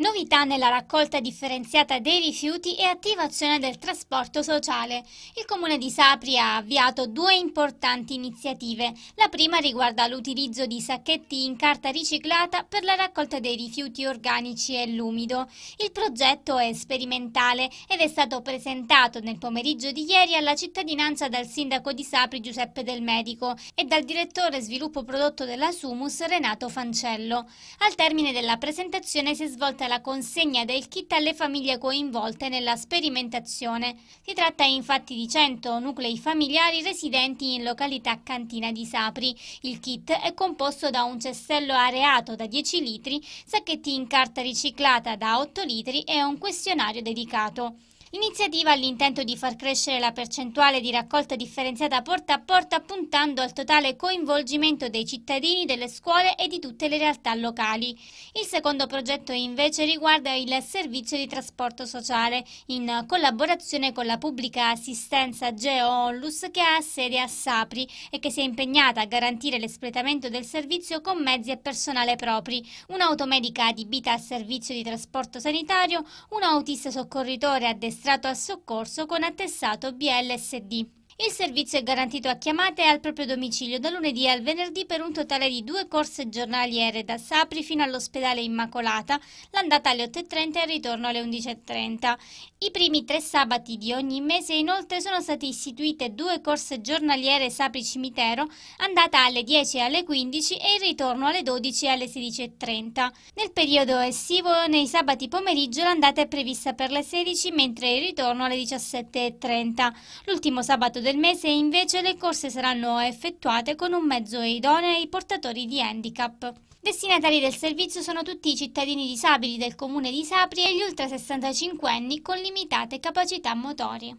Novità nella raccolta differenziata dei rifiuti e attivazione del trasporto sociale. Il Comune di Sapri ha avviato due importanti iniziative. La prima riguarda l'utilizzo di sacchetti in carta riciclata per la raccolta dei rifiuti organici e l'umido. Il progetto è sperimentale ed è stato presentato nel pomeriggio di ieri alla cittadinanza dal sindaco di Sapri Giuseppe Del Medico e dal direttore sviluppo prodotto della Sumus Renato Fancello. Al termine della presentazione si è svolta la consegna del kit alle famiglie coinvolte nella sperimentazione. Si tratta infatti di 100 nuclei familiari residenti in località Cantina di Sapri. Il kit è composto da un cestello areato da 10 litri, sacchetti in carta riciclata da 8 litri e un questionario dedicato. L'iniziativa ha l'intento di far crescere la percentuale di raccolta differenziata porta a porta puntando al totale coinvolgimento dei cittadini, delle scuole e di tutte le realtà locali. Il secondo progetto invece riguarda il servizio di trasporto sociale in collaborazione con la pubblica assistenza Geo Onlus che ha sede a Sapri e che si è impegnata a garantire l'espletamento del servizio con mezzi e personale propri, un'automedica adibita a servizio di trasporto sanitario, un autista soccorritore addestrato amministrato a soccorso con attestato BLSD. Il servizio è garantito a chiamate al proprio domicilio da lunedì al venerdì per un totale di due corse giornaliere da Sapri fino all'ospedale Immacolata, l'andata alle 8.30 e il ritorno alle 11.30. I primi tre sabati di ogni mese inoltre sono state istituite due corse giornaliere Sapri Cimitero, andata alle 10 e alle 15 e il ritorno alle 12 e alle 16.30. Nel periodo estivo nei sabati pomeriggio l'andata è prevista per le 16 mentre il ritorno alle 17.30. L'ultimo sabato del del mese invece le corse saranno effettuate con un mezzo idoneo ai portatori di handicap. Destinatari del servizio sono tutti i cittadini disabili del comune di Sapri e gli ultra 65 anni con limitate capacità motorie.